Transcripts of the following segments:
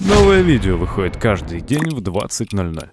Новое видео выходит каждый день в 20.00.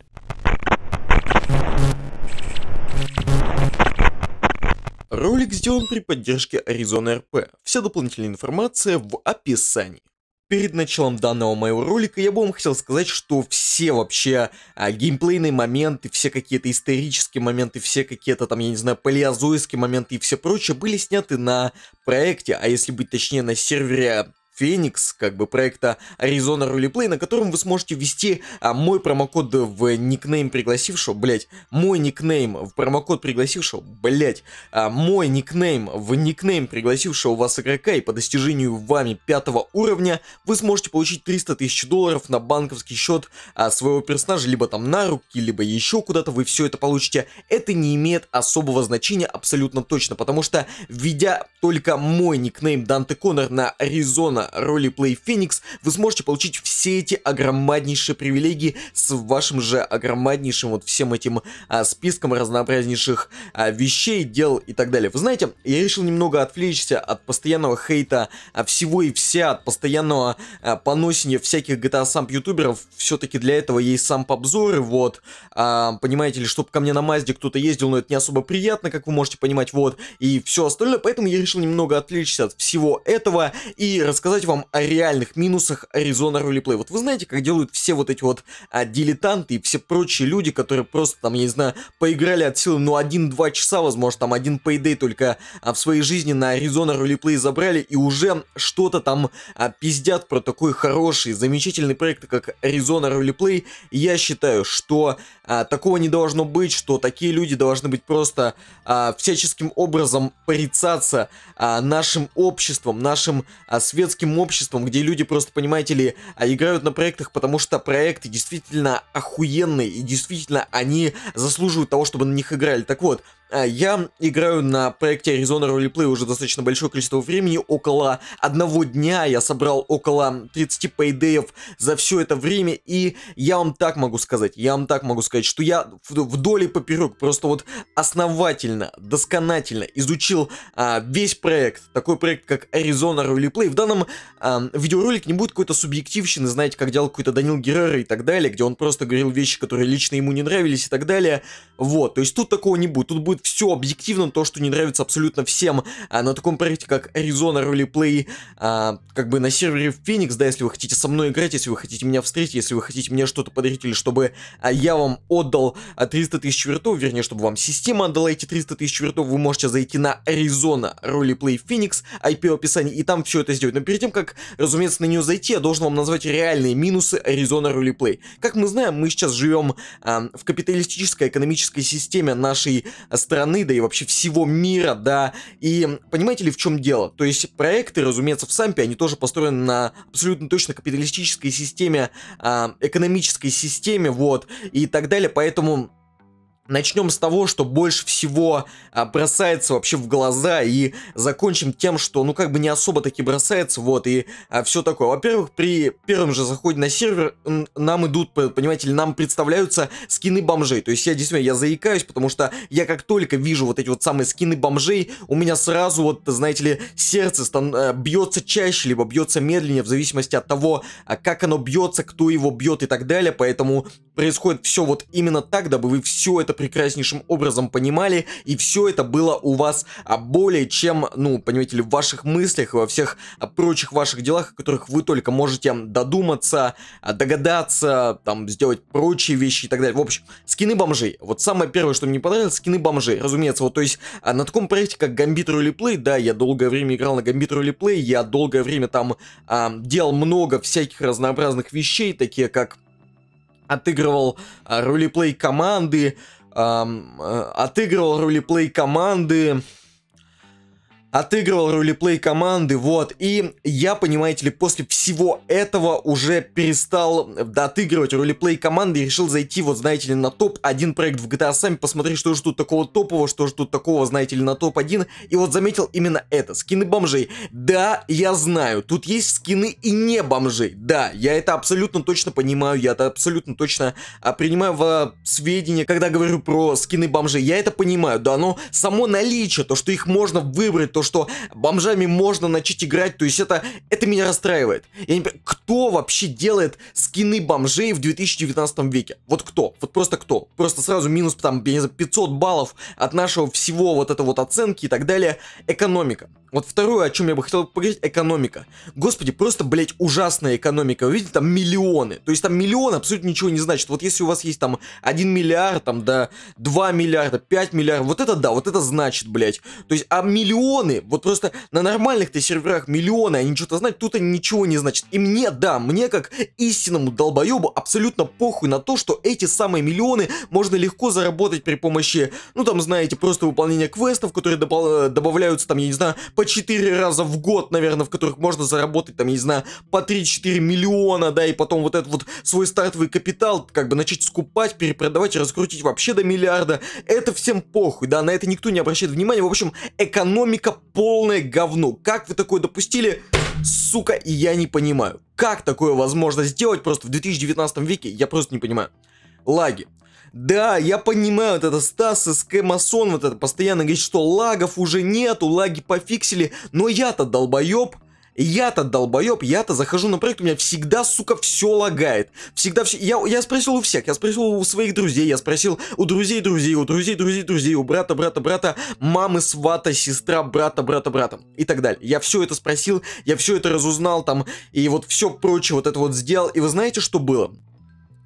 Ролик сделан при поддержке Arizona RP. Вся дополнительная информация в описании. Перед началом данного моего ролика я бы вам хотел сказать, что все вообще а, геймплейные моменты, все какие-то исторические моменты, все какие-то там, я не знаю, палеозойские моменты и все прочее были сняты на проекте, а если быть точнее на сервере Феникс, как бы проекта Arizona Roleplay, на котором вы сможете ввести а, мой промокод в никнейм пригласившего, блять, мой никнейм в промокод пригласившего, блять, а, мой никнейм в никнейм пригласившего вас игрока, и по достижению вами пятого уровня вы сможете получить 300 тысяч долларов на банковский счет а, своего персонажа, либо там на руки, либо еще куда-то вы все это получите. Это не имеет особого значения абсолютно точно, потому что введя только мой никнейм Данте Коннор на Arizona на ролеплей Феникс, вы сможете получить все эти огромнейшие привилегии с вашим же огромнейшим вот всем этим а, списком разнообразнейших а, вещей, дел и так далее. Вы знаете, я решил немного отвлечься от постоянного хейта а, всего и вся, от постоянного а, поносения всяких GTA самп ютуберов. Все-таки для этого есть сам обзоры вот, а, понимаете ли, чтобы ко мне на Мазде кто-то ездил, но это не особо приятно, как вы можете понимать, вот, и все остальное, поэтому я решил немного отвлечься от всего этого и рассказать рассказать вам о реальных минусах Arizona Roleplay. Вот вы знаете, как делают все вот эти вот а, дилетанты и все прочие люди, которые просто там, я не знаю, поиграли от силы, ну, 1-2 часа, возможно, там один payday только а, в своей жизни на Arizona Roleplay забрали и уже что-то там а, пиздят про такой хороший, замечательный проект, как Arizona Roleplay. И я считаю, что а, такого не должно быть, что такие люди должны быть просто а, всяческим образом порицаться а, нашим обществом, нашим а, светским творческим обществом, где люди просто, понимаете ли, а, играют на проектах, потому что проекты действительно охуенные, и действительно они заслуживают того, чтобы на них играли. Так вот, а, я играю на проекте Arizona Roleplay уже достаточно большое количество времени, около одного дня я собрал около 30 пейдеев за все это время, и я вам так могу сказать, я вам так могу сказать, что я вдоль и поперек просто вот основательно, досконательно изучил а, весь проект, такой проект как Arizona Roleplay. В данном а, видеоролике не будет какой-то субъективщины, знаете, как делал какой-то Данил Геррера и так далее, где он просто говорил вещи, которые лично ему не нравились и так далее. Вот, то есть тут такого не будет, тут будет будет все объективно, то, что не нравится абсолютно всем а, на таком проекте, как Arizona Roleplay, а, как бы на сервере в Phoenix, да, если вы хотите со мной играть, если вы хотите меня встретить, если вы хотите мне что-то подарить, или чтобы а, я вам отдал 300 а, тысяч вертов, вернее, чтобы вам система отдала эти 300 тысяч вертов, вы можете зайти на Arizona Roleplay Phoenix, IP в описании, и там все это сделать. Но перед тем, как, разумеется, на нее зайти, я должен вам назвать реальные минусы Arizona Roleplay. Как мы знаем, мы сейчас живем а, в капиталистической экономической системе нашей а, страны, да и вообще всего мира, да. И понимаете ли, в чем дело? То есть проекты, разумеется, в Сампе, они тоже построены на абсолютно точно капиталистической системе, э, экономической системе, вот, и так далее. Поэтому Начнем с того, что больше всего а, бросается вообще в глаза и закончим тем, что ну как бы не особо таки бросается, вот, и а, все такое. Во-первых, при первом же заходе на сервер нам идут, понимаете ли, нам представляются скины бомжей. То есть я действительно, я заикаюсь, потому что я как только вижу вот эти вот самые скины бомжей, у меня сразу вот, знаете ли, сердце стан э, бьется чаще, либо бьется медленнее, в зависимости от того, а, как оно бьется, кто его бьет и так далее. Поэтому происходит все вот именно так, дабы вы все это прекраснейшим образом понимали, и все это было у вас а, более чем, ну, понимаете ли, в ваших мыслях и во всех а, прочих ваших делах, о которых вы только можете додуматься, а, догадаться, там, сделать прочие вещи и так далее. В общем, скины бомжей. Вот самое первое, что мне понравилось, скины бомжей, разумеется. Вот, то есть, на таком проекте, как Gambit Roleplay, да, я долгое время играл на Gambit Roleplay, я долгое время там а, делал много всяких разнообразных вещей, такие как отыгрывал э, ролеплей команды, э, отыгрывал ролеплей команды, отыгрывал ролеплей команды, вот, и я, понимаете ли, после всего этого уже перестал отыгрывать ролеплей команды и решил зайти, вот, знаете ли, на топ-1 проект в GTA Сами, посмотреть, что же тут такого топового, что же тут такого, знаете ли, на топ-1, и вот заметил именно это, скины бомжей. Да, я знаю, тут есть скины и не бомжей, да, я это абсолютно точно понимаю, я это абсолютно точно а, принимаю в а, сведения, когда говорю про скины бомжей, я это понимаю, да, но само наличие, то, что их можно выбрать, то, что бомжами можно начать играть, то есть это, это меня расстраивает. Я не понимаю, кто вообще делает скины бомжей в 2019 веке? Вот кто? Вот просто кто? Просто сразу минус там, я не знаю, 500 баллов от нашего всего вот этого вот оценки и так далее. Экономика. Вот второе, о чем я бы хотел поговорить, экономика. Господи, просто, блядь, ужасная экономика. Вы видите, там миллионы. То есть там миллион абсолютно ничего не значит. Вот если у вас есть там 1 миллиард, там, да, 2 миллиарда, 5 миллиардов, вот это да, вот это значит, блядь. То есть, а миллионы, вот просто на нормальных-то серверах миллионы, они что-то знают, тут они ничего не значат. И мне, да, мне как истинному долбоебу абсолютно похуй на то, что эти самые миллионы можно легко заработать при помощи, ну там, знаете, просто выполнения квестов, которые добавляются там, я не знаю, по по 4 раза в год, наверное, в которых можно заработать, там, я не знаю, по 3-4 миллиона, да, и потом вот этот вот свой стартовый капитал, как бы начать скупать, перепродавать, раскрутить вообще до миллиарда. Это всем похуй, да, на это никто не обращает внимания. В общем, экономика полное говно. Как вы такое допустили? Сука, и я не понимаю. Как такое возможно сделать просто в 2019 веке? Я просто не понимаю. Лаги да, я понимаю, вот это Стас СК Масон, вот это постоянно говорит, что лагов уже нету, лаги пофиксили, но я-то долбоеб, я-то долбоеб, я-то захожу на проект, у меня всегда, сука, все лагает. Всегда все... Я, я спросил у всех, я спросил у своих друзей, я спросил у друзей друзей, у друзей друзей друзей, у брата, брата, брата, мамы, свата, сестра, брата, брата, брата и так далее. Я все это спросил, я все это разузнал там, и вот все прочее вот это вот сделал. И вы знаете, что было?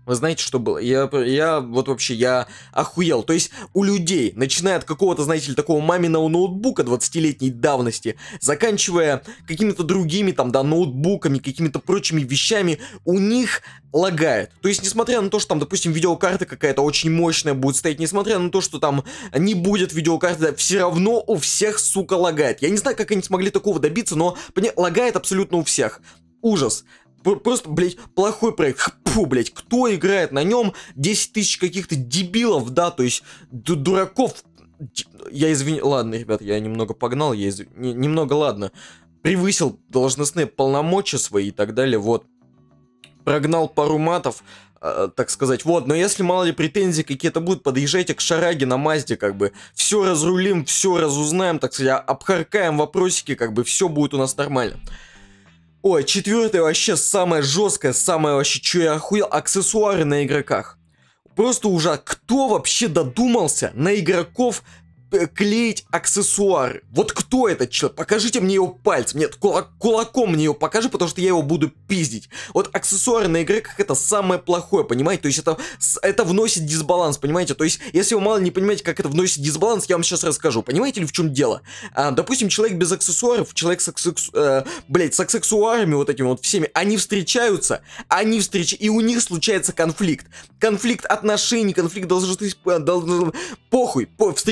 Вы знаете, что было? Я, я вот вообще, я охуел. То есть у людей, начиная от какого-то, знаете ли, такого маминого ноутбука 20-летней давности, заканчивая какими-то другими там, да, ноутбуками, какими-то прочими вещами, у них лагает. То есть, несмотря на то, что там, допустим, видеокарта какая-то очень мощная будет стоять, несмотря на то, что там не будет видеокарты, все равно у всех, сука, лагает. Я не знаю, как они смогли такого добиться, но лагает абсолютно у всех ужас. Просто, блядь, плохой проект. Фу, блядь, кто играет на нем 10 тысяч каких-то дебилов, да, то есть дураков. Я извини, ладно, ребят, я немного погнал, я изв... немного, ладно, превысил должностные полномочия свои и так далее, вот. Прогнал пару матов, э, так сказать, вот, но если, мало ли, претензии какие-то будут, подъезжайте к Шараге на Мазде, как бы, все разрулим, все разузнаем, так сказать, а, обхаркаем вопросики, как бы, все будет у нас нормально. Ой, четвертая вообще самая жесткая, самая вообще, что я охуел, аксессуары на игроках. Просто уже кто вообще додумался на игроков Э, клеить аксессуары. Вот кто этот человек? Покажите мне его пальцем. Нет, кулак, кулаком мне его покажи, потому что я его буду пиздить. Вот аксессуары на игре как это самое плохое, понимаете? То есть это, это вносит дисбаланс, понимаете? То есть, если вы мало не понимаете, как это вносит дисбаланс, я вам сейчас расскажу. Понимаете ли, в чем дело? А, допустим, человек без аксессуаров, человек с, аксекс... э, блядь, с аксессуарами вот этими вот всеми, они встречаются, они встречаются, и у них случается конфликт. Конфликт отношений, конфликт должен... Э, похуй, по... встр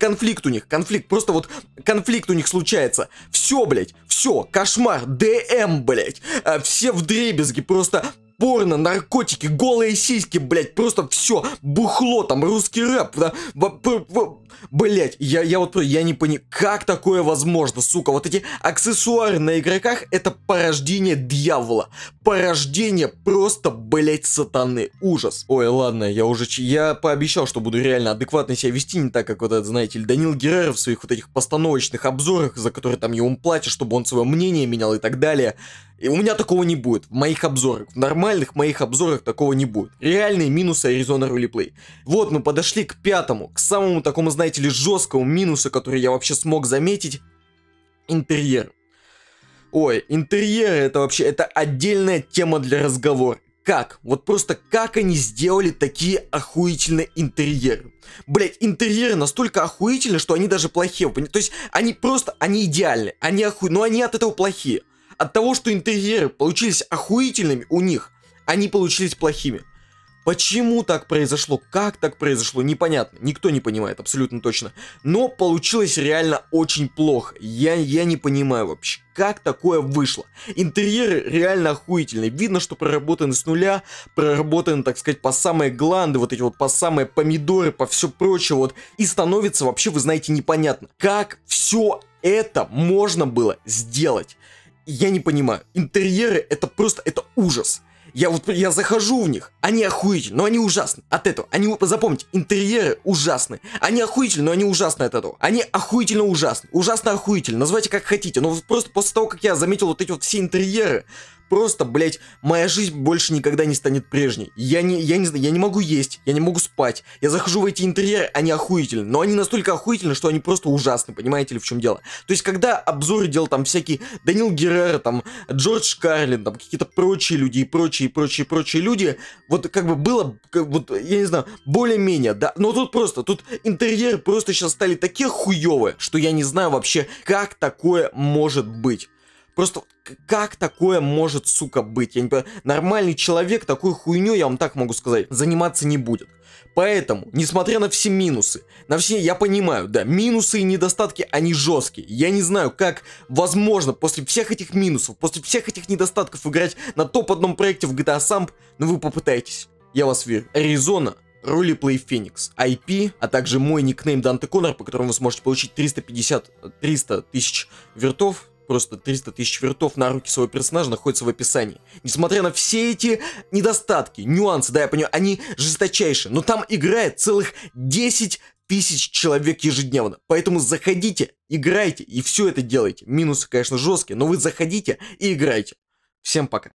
конфликт у них, конфликт, просто вот конфликт у них случается. Все, блядь, все, кошмар, ДМ, блядь, э, все в дребезги, просто порно, наркотики, голые сиськи, блядь, просто все, бухло, там, русский рэп, да, блядь, я, я вот, я не понимаю, как такое возможно, сука, вот эти аксессуары на игроках, это порождение дьявола, порождение просто, блядь, сатаны, ужас. Ой, ладно, я уже, я пообещал, что буду реально адекватно себя вести, не так, как вот этот, знаете, ли, Данил Геррер в своих вот этих постановочных обзорах, за которые там ему платят, чтобы он свое мнение менял и так далее, и у меня такого не будет в моих обзорах. В нормальных моих обзорах такого не будет. Реальные минусы Arizona Replay. Вот мы подошли к пятому, к самому такому, знаете ли, жесткому минусу, который я вообще смог заметить. Интерьер. Ой, интерьер это вообще, это отдельная тема для разговора. Как? Вот просто как они сделали такие охуительные интерьеры? Блять, интерьеры настолько охуительны, что они даже плохие. То есть они просто, они идеальны. Они оху... Но они от этого плохие. От того, что интерьеры получились охуительными у них, они а получились плохими. Почему так произошло, как так произошло, непонятно. Никто не понимает абсолютно точно. Но получилось реально очень плохо. Я, я не понимаю вообще, как такое вышло. Интерьеры реально охуительные. Видно, что проработаны с нуля, проработаны, так сказать, по самые гланды, вот эти вот по самые помидоры, по все прочее вот. И становится вообще, вы знаете, непонятно, как все это можно было сделать я не понимаю. Интерьеры это просто, это ужас. Я вот, я захожу в них, они охуительны, но они ужасны от этого. Они, запомните, интерьеры ужасны. Они охуительны, но они ужасны от этого. Они охуительно ужасны, ужасно охуительно, называйте как хотите. Но вот просто после того, как я заметил вот эти вот все интерьеры, просто, блядь, моя жизнь больше никогда не станет прежней. Я не, я не знаю, я не могу есть, я не могу спать. Я захожу в эти интерьеры, они охуительны. Но они настолько охуительны, что они просто ужасны, понимаете ли, в чем дело. То есть, когда обзоры делал там всякие Данил Геррера, там, Джордж Карлин, там, какие-то прочие люди и прочие, прочие, прочие люди, вот как бы было, как, вот, я не знаю, более-менее, да, но тут просто, тут интерьеры просто сейчас стали такие хуевые, что я не знаю вообще, как такое может быть. Просто как такое может, сука, быть? Я не понимаю. Нормальный человек такой хуйню, я вам так могу сказать, заниматься не будет. Поэтому, несмотря на все минусы, на все, я понимаю, да, минусы и недостатки, они жесткие. Я не знаю, как возможно после всех этих минусов, после всех этих недостатков играть на топ-1 проекте в GTA Samp, но ну вы попытаетесь. Я вас верю. Аризона, Roleplay Phoenix, IP, а также мой никнейм Данте Коннор, по которому вы сможете получить 350-300 тысяч вертов, просто 300 тысяч вертов на руки своего персонажа находится в описании. Несмотря на все эти недостатки, нюансы, да, я понимаю, они жесточайшие, но там играет целых 10 тысяч человек ежедневно. Поэтому заходите, играйте и все это делайте. Минусы, конечно, жесткие, но вы заходите и играйте. Всем пока.